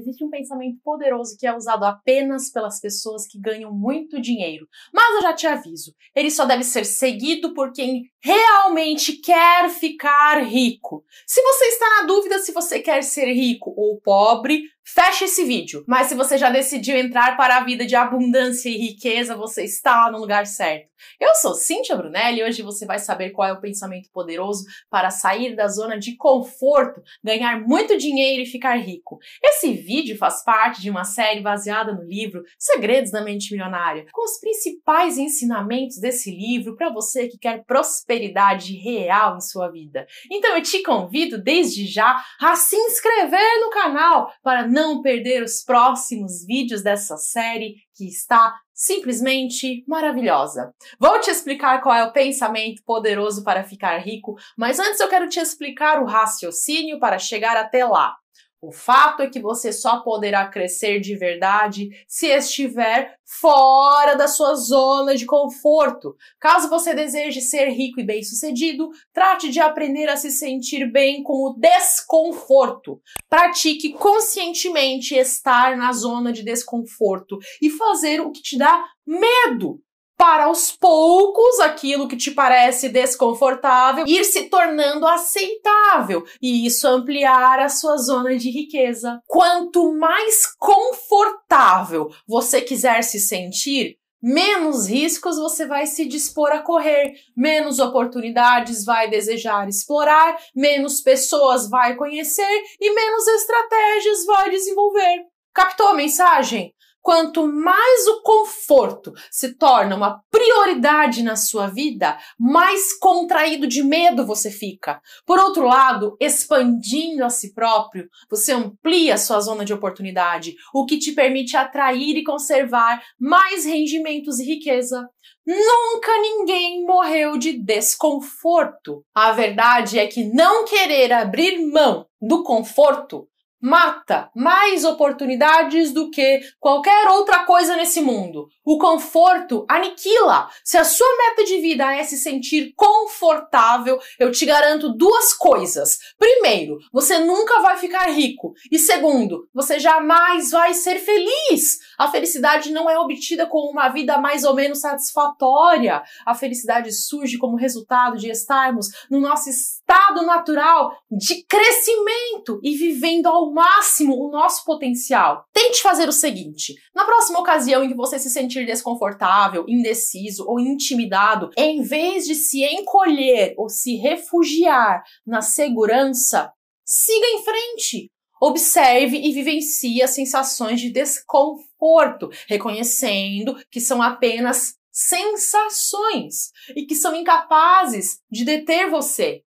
existe um pensamento poderoso que é usado apenas pelas pessoas que ganham muito dinheiro. Mas eu já te aviso, ele só deve ser seguido por quem realmente quer ficar rico. Se você está na dúvida se você quer ser rico ou pobre, feche esse vídeo. Mas se você já decidiu entrar para a vida de abundância e riqueza, você está no lugar certo. Eu sou Cíntia Brunelli e hoje você vai saber qual é o pensamento poderoso para sair da zona de conforto, ganhar muito dinheiro e ficar rico. Esse vídeo faz parte de uma série baseada no livro Segredos da Mente Milionária, com os principais ensinamentos desse livro para você que quer prosperar prosperidade real em sua vida. Então eu te convido desde já a se inscrever no canal para não perder os próximos vídeos dessa série que está simplesmente maravilhosa. Vou te explicar qual é o pensamento poderoso para ficar rico, mas antes eu quero te explicar o raciocínio para chegar até lá. O fato é que você só poderá crescer de verdade se estiver fora da sua zona de conforto. Caso você deseje ser rico e bem-sucedido, trate de aprender a se sentir bem com o desconforto. Pratique conscientemente estar na zona de desconforto e fazer o que te dá medo para aos poucos aquilo que te parece desconfortável ir se tornando aceitável e isso ampliar a sua zona de riqueza. Quanto mais confortável você quiser se sentir, menos riscos você vai se dispor a correr, menos oportunidades vai desejar explorar, menos pessoas vai conhecer e menos estratégias vai desenvolver. Captou a mensagem? Quanto mais o conforto se torna uma prioridade na sua vida, mais contraído de medo você fica. Por outro lado, expandindo a si próprio, você amplia sua zona de oportunidade, o que te permite atrair e conservar mais rendimentos e riqueza. Nunca ninguém morreu de desconforto. A verdade é que não querer abrir mão do conforto mata mais oportunidades do que qualquer outra coisa nesse mundo. O conforto aniquila. Se a sua meta de vida é se sentir confortável, eu te garanto duas coisas. Primeiro, você nunca vai ficar rico. E segundo, você jamais vai ser feliz. A felicidade não é obtida com uma vida mais ou menos satisfatória. A felicidade surge como resultado de estarmos no nosso estado natural de crescimento e vivendo ao máximo o nosso potencial. Tente fazer o seguinte: na próxima ocasião em que você se sentir desconfortável, indeciso ou intimidado, em vez de se encolher ou se refugiar na segurança, siga em frente. Observe e vivencie as sensações de desconforto, reconhecendo que são apenas sensações e que são incapazes de deter você.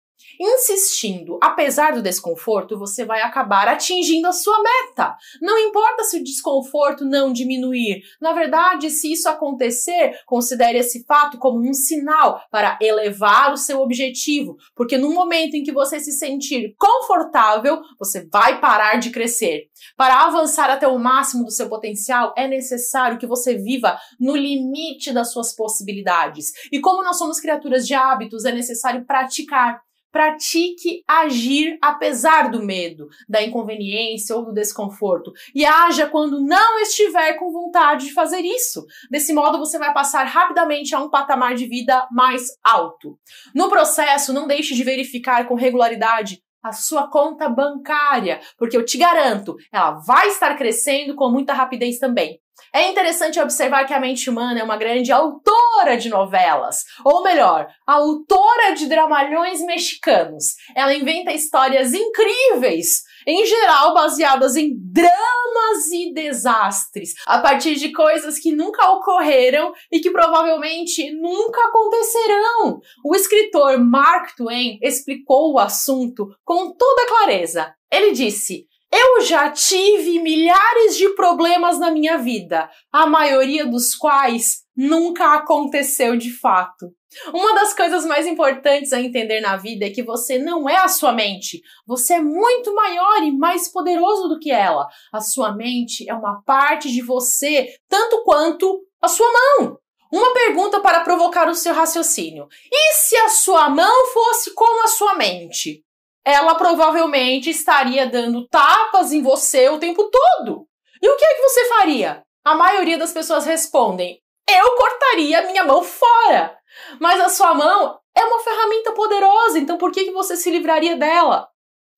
Insistindo, apesar do desconforto, você vai acabar atingindo a sua meta. Não importa se o desconforto não diminuir. Na verdade, se isso acontecer, considere esse fato como um sinal para elevar o seu objetivo, porque no momento em que você se sentir confortável, você vai parar de crescer. Para avançar até o máximo do seu potencial, é necessário que você viva no limite das suas possibilidades. E como nós somos criaturas de hábitos, é necessário praticar. Pratique agir apesar do medo, da inconveniência ou do desconforto e haja quando não estiver com vontade de fazer isso. Desse modo, você vai passar rapidamente a um patamar de vida mais alto. No processo, não deixe de verificar com regularidade a sua conta bancária, porque eu te garanto, ela vai estar crescendo com muita rapidez também. É interessante observar que a mente humana é uma grande autora de novelas, ou melhor, autora de dramalhões mexicanos. Ela inventa histórias incríveis, em geral baseadas em dramas e desastres, a partir de coisas que nunca ocorreram e que provavelmente nunca acontecerão. O escritor Mark Twain explicou o assunto com toda clareza. Ele disse: eu já tive milhares de problemas na minha vida, a maioria dos quais nunca aconteceu de fato. Uma das coisas mais importantes a entender na vida é que você não é a sua mente. Você é muito maior e mais poderoso do que ela. A sua mente é uma parte de você, tanto quanto a sua mão. Uma pergunta para provocar o seu raciocínio. E se a sua mão fosse como a sua mente? ela provavelmente estaria dando tapas em você o tempo todo. E o que é que você faria? A maioria das pessoas respondem: eu cortaria a minha mão fora. Mas a sua mão é uma ferramenta poderosa, então por que, que você se livraria dela?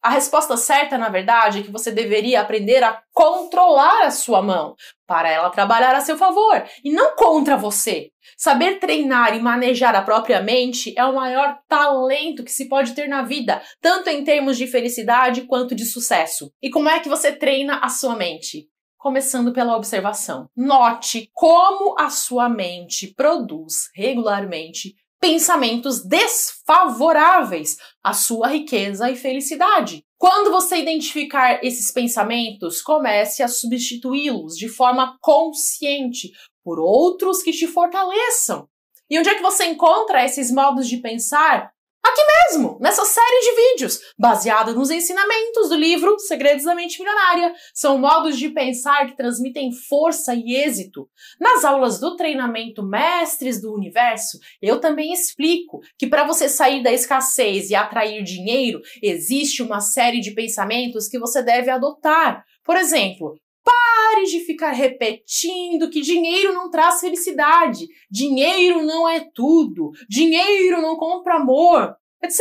A resposta certa, na verdade, é que você deveria aprender a controlar a sua mão para ela trabalhar a seu favor e não contra você. Saber treinar e manejar a própria mente é o maior talento que se pode ter na vida, tanto em termos de felicidade quanto de sucesso. E como é que você treina a sua mente? começando pela observação. Note como a sua mente produz regularmente pensamentos desfavoráveis à sua riqueza e felicidade. Quando você identificar esses pensamentos, comece a substituí-los de forma consciente por outros que te fortaleçam. E onde é que você encontra esses modos de pensar? Aqui mesmo, nessa série de vídeos, baseada nos ensinamentos do livro Segredos da Mente Milionária. São modos de pensar que transmitem força e êxito. Nas aulas do treinamento Mestres do Universo, eu também explico que para você sair da escassez e atrair dinheiro, existe uma série de pensamentos que você deve adotar. Por exemplo, Pare de ficar repetindo que dinheiro não traz felicidade, dinheiro não é tudo, dinheiro não compra amor, etc.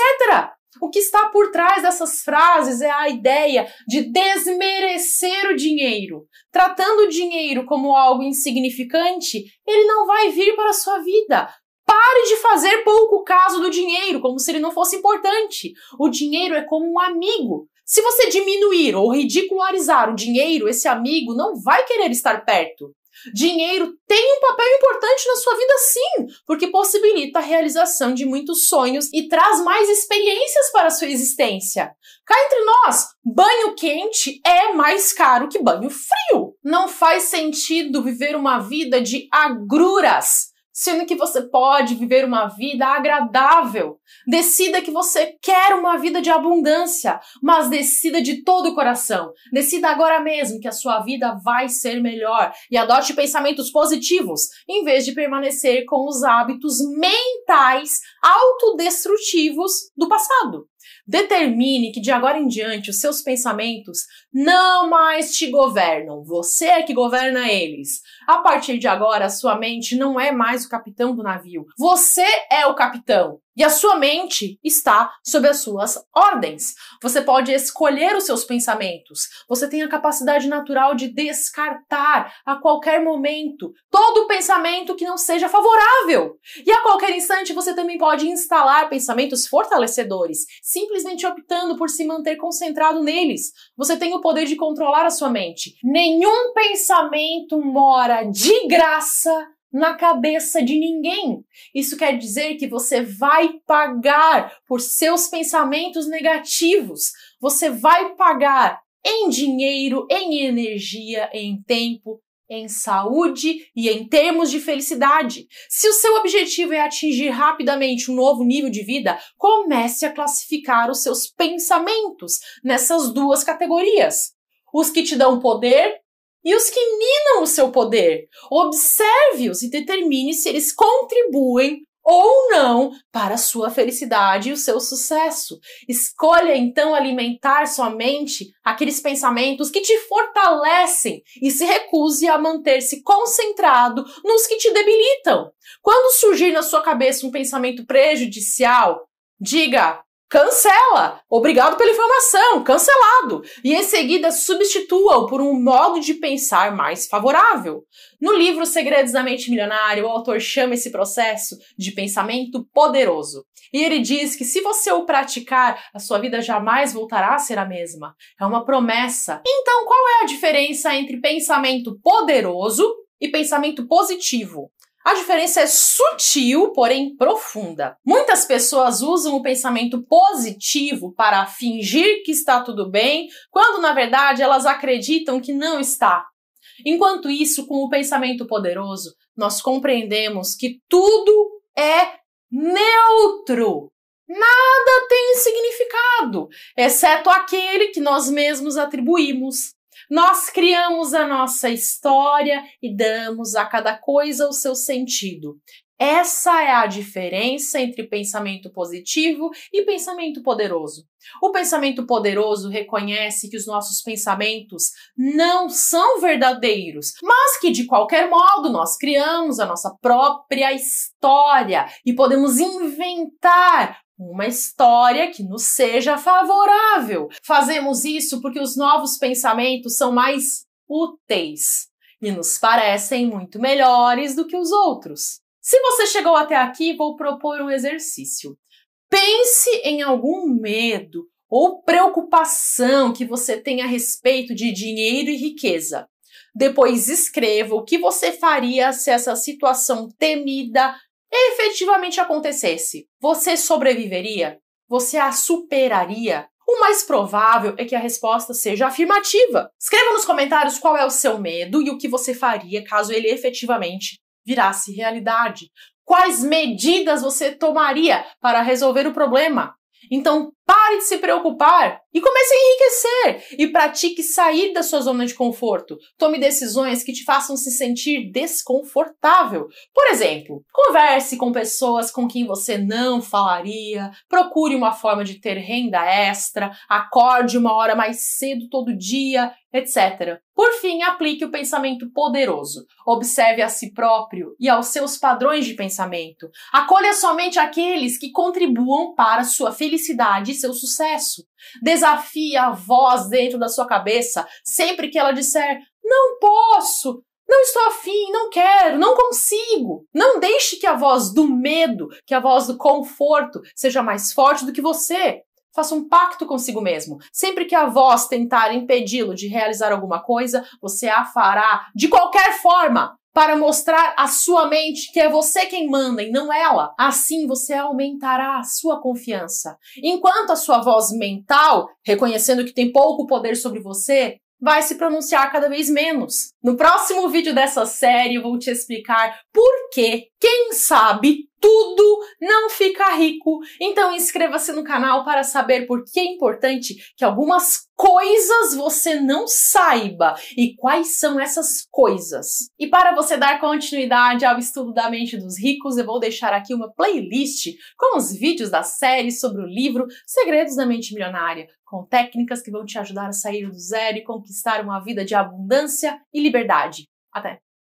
O que está por trás dessas frases é a ideia de desmerecer o dinheiro. Tratando o dinheiro como algo insignificante, ele não vai vir para a sua vida. Pare de fazer pouco caso do dinheiro, como se ele não fosse importante. O dinheiro é como um amigo. Se você diminuir ou ridicularizar o dinheiro, esse amigo não vai querer estar perto. Dinheiro tem um papel importante na sua vida, sim, porque possibilita a realização de muitos sonhos e traz mais experiências para a sua existência. Cá entre nós, banho quente é mais caro que banho frio. Não faz sentido viver uma vida de agruras sendo que você pode viver uma vida agradável. Decida que você quer uma vida de abundância, mas decida de todo o coração. Decida agora mesmo que a sua vida vai ser melhor e adote pensamentos positivos, em vez de permanecer com os hábitos mentais autodestrutivos do passado. Determine que de agora em diante os seus pensamentos não mais te governam, você é que governa eles. A partir de agora, sua mente não é mais o capitão do navio. Você é o capitão. E a sua mente está sob as suas ordens. Você pode escolher os seus pensamentos. Você tem a capacidade natural de descartar a qualquer momento todo pensamento que não seja favorável. E a qualquer instante você também pode instalar pensamentos fortalecedores, simplesmente optando por se manter concentrado neles. Você tem o poder de controlar a sua mente. Nenhum pensamento mora de graça na cabeça de ninguém. Isso quer dizer que você vai pagar por seus pensamentos negativos. Você vai pagar em dinheiro, em energia, em tempo, em saúde e em termos de felicidade. Se o seu objetivo é atingir rapidamente um novo nível de vida, comece a classificar os seus pensamentos nessas duas categorias: os que te dão poder e os que minam o seu poder. Observe-os e determine se eles contribuem ou não para a sua felicidade e o seu sucesso. Escolha então alimentar sua mente aqueles pensamentos que te fortalecem e se recuse a manter-se concentrado nos que te debilitam. Quando surgir na sua cabeça um pensamento prejudicial, diga: cancela. Obrigado pela informação, cancelado. E em seguida substitua-o por um modo de pensar mais favorável. No livro Segredos da Mente Milionária, o autor chama esse processo de pensamento poderoso. E ele diz que se você o praticar, a sua vida jamais voltará a ser a mesma. É uma promessa. Então, qual é a diferença entre pensamento poderoso e pensamento positivo? A diferença é sutil, porém profunda. Muitas pessoas usam o pensamento positivo para fingir que está tudo bem, quando na verdade elas acreditam que não está. Enquanto isso, com o pensamento poderoso, nós compreendemos que tudo é neutro. Nada tem significado, exceto aquele que nós mesmos atribuímos. Nós criamos a nossa história e damos a cada coisa o seu sentido. Essa é a diferença entre pensamento positivo e pensamento poderoso. O pensamento poderoso reconhece que os nossos pensamentos não são verdadeiros, mas que de qualquer modo nós criamos a nossa própria história e podemos inventar uma história que nos seja favorável. Fazemos isso porque os novos pensamentos são mais úteis e nos parecem muito melhores do que os outros. Se você chegou até aqui, vou propor um exercício. Pense em algum medo ou preocupação que você tem a respeito de dinheiro e riqueza. Depois escreva o que você faria se essa situação temida efetivamente acontecesse, você sobreviveria? Você a superaria? O mais provável é que a resposta seja afirmativa. Escreva nos comentários qual é o seu medo e o que você faria caso ele efetivamente virasse realidade. Quais medidas você tomaria para resolver o problema? Então, Pare de se preocupar e comece a enriquecer e pratique sair da sua zona de conforto. Tome decisões que te façam se sentir desconfortável. Por exemplo, converse com pessoas com quem você não falaria, procure uma forma de ter renda extra, acorde uma hora mais cedo todo dia, etc. Por fim, aplique o pensamento poderoso. Observe a si próprio e aos seus padrões de pensamento. Acolha somente aqueles que contribuam para sua felicidade medir seu sucesso. Desafie a voz dentro da sua cabeça sempre que ela disser: não posso, não estou afim, não quero, não consigo. Não deixe que a voz do medo, que a voz do conforto seja mais forte do que você. Faça um pacto consigo mesmo. Sempre que a voz tentar impedi-lo de realizar alguma coisa, você a fará de qualquer forma para mostrar à sua mente que é você quem manda e não ela. Assim você aumentará a sua confiança. Enquanto a sua voz mental, reconhecendo que tem pouco poder sobre você, vai se pronunciar cada vez menos. No próximo vídeo dessa série, eu vou te explicar por que, quem sabe, tudo não fica rico. Então inscreva-se no canal para saber por que é importante que algumas coisas você não saiba e quais são essas coisas. E para você dar continuidade ao estudo da mente dos ricos, eu vou deixar aqui uma playlist com os vídeos da série sobre o livro Segredos da Mente Milionária, com técnicas que vão te ajudar a sair do zero e conquistar uma vida de abundância e liberdade. Até!